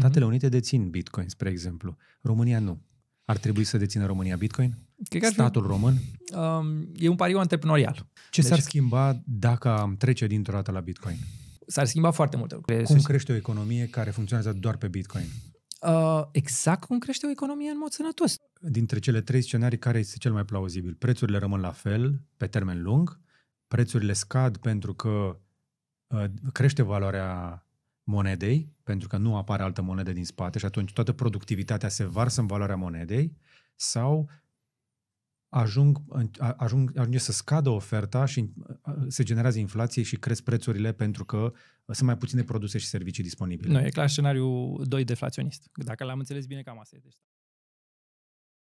Statele mhm. Unite dețin bitcoin, spre exemplu. România nu. Ar trebui să dețină România bitcoin? Cred că Statul fi, român? Um, e un pariu antreprenorial. Ce deci, s-ar schimba dacă am trece dintr-o dată la bitcoin? S-ar schimba foarte multe lucruri. Cum crește o economie care funcționează doar pe bitcoin? Uh, exact cum crește o economie în mod sănătos. Dintre cele trei scenarii, care este cel mai plauzibil? Prețurile rămân la fel pe termen lung, prețurile scad pentru că uh, crește valoarea monedei, pentru că nu apare altă monedă din spate și atunci toată productivitatea se varsă în valoarea monedei, sau ajung, ajung, ajunge să scadă oferta și se generează inflație și cresc prețurile pentru că uh, sunt mai puține produse și servicii disponibile. Nu, e clar scenariul 2 deflaționist. Dacă l-am înțeles bine, cam asta e. Deci